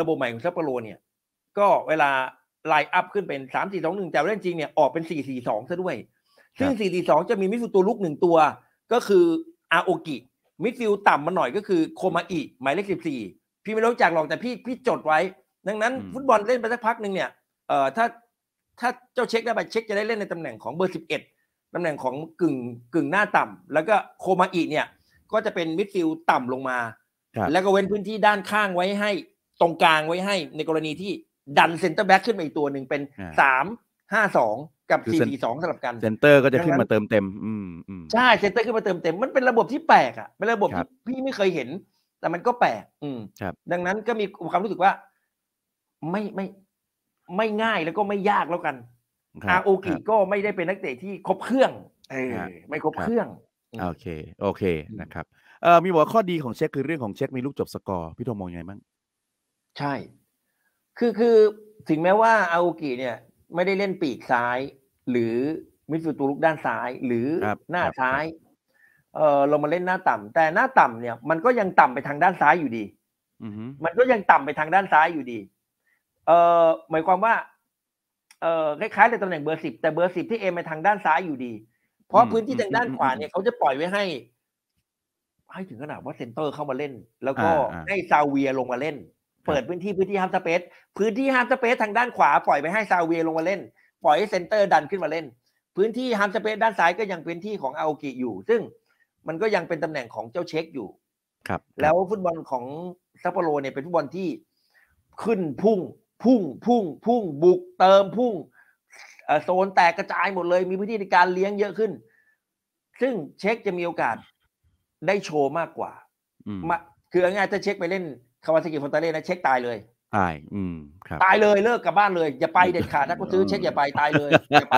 ระบบใหม่ของซัปโปโรเนี่ยก็เวลาไลน์อัพขึ้นเป็นสามสี่สองหนึ่งแต่เล่นจริงเนี่ยออกเป็นสี่สี่สองซะด้วย ซึ่งสี่สี่สองจะมีมิดฟิลด์ตัวลุกหนึ่งตัวก็คืออาโอกิมิดฟิลด์ต่ำมาหน่อยก็คือโคมาอิหมายเลขสิบสี่พี่ไม่รู้จักหรอกแต่พี่พี่จดไว้ ดังนั้นฟุตบอลเล่นไปสักพักหนึ่งเนี่ยเอ่อถ้า ถ้าเจ้าเช็คได้ไปเช็คจะได้เล่นในตำแหน่งของเบอร์สิบเอ็ดตำแหน่งของกึ่งกึ่งหน้าต่ำแล้วก็โคมาอิเนี่ยก็จะเป็นมิดฟิลด์ต่ำลงมา แล้วก็เว้นพื้นที่ด้านข้างไว้ให้ตรงกลางไว้ให้ในกรณีที่ดันเซ็นเตอร์แบ็กขึ้นมาอีกตัวหนึ่งเป็นสามห้าสองกับสี่สี่สองสลับกันเซ็นเตอร์ก็จะขึ้นมาเติมเต็มอืมใช่เซ็นเตอร์ขึ้นมาเติมเต็มมันเป็นระบบที่แปลกอ่ะเป็นระบบที่พี่ไม่เคยเห็น แต่มันก็แปลกอืมดังนั้นก็มีความรู้สึกว่าไม่ไม่ไม่ง่ายแล้วก็ไม่ยากแล้วกันอาโอกิก็ไม่ได้เป็นนักเตะที่ครบเครื่องเออไม่ครบเครื่อง โอเคโอเคนะครับเออมีบอกข้อดีของเช็คคือเรื่องของเช็ค มีลูกจบสกอร์พี่ธงมองยังไงบ้างใช่ คือคือถึงแม้ว่าอาโอกิเนี่ย ไม่ได้เล่นปีกซ้าย หรือมิดฟิลด์ตัวลุกด้านซ้ายหรือหน้าซ้ายเออเรามาเล่นหน้าต่ำ แต่หน้าต่ำเนี่ยมันก็ยังต่ำไปทางด้านซ้ายอยู่ดีมันก็ยังต่ำไปทางด้านซ้ายอยู่ดี เออหมายความว่า เออคล้ายๆในตำแหน่งเบอร์สิบแต่เบอร์สิบที่เอไปทางด้านซ้ายอยู่ดี เพราะพื้นที่ทางด้านขวาเนี่ย เขาจะปล่อยไว้ให้ให้ถึงขนาดว่าเซนเตอร์เข้ามาเล่น แล้วก็ให้ซาเวียลงมาเล่นเปิดพื้นที่พื้นที่ฮามสเปซพื้นที่ฮามสเปซทางด้านขวาปล่อยไปให้ซาเวียลงมาเล่น ปล่อยให้เซนเตอร์ดันขึ้นมาเล่น พื้นที่ฮามสเปซด้านซ้ายก็ยังเป็นที่ของอาโอกิอยู่ ซึ่งมันก็ยังเป็นตำแหน่งของเจ้าเช็คอยู่ ครับ แล้วฟุตบอลของซัปโปโรเนี่ยเป็นฟุตบอลที่ ขึ้นพุ่ง พุ่งพุ่ง พุ่งบุกเติมพุ่งโซนแตกกระจายหมดเลย มีพื้นที่ในการเลี้ยงเยอะขึ้น ซึ่งเช็คจะมีโอกาส ได้โชว์มากกว่ามาคือง่ายถ้าเช็คไปเล่นคาวาซากิฟอนตาเล่นะเช็คตายเลย ตายอืมครับตายเลยเลิกกลับบ้านเลย อย่าไปเด็ดขาดนะก็ซื้อเช็คอย่าไปตายเลยอย่าไป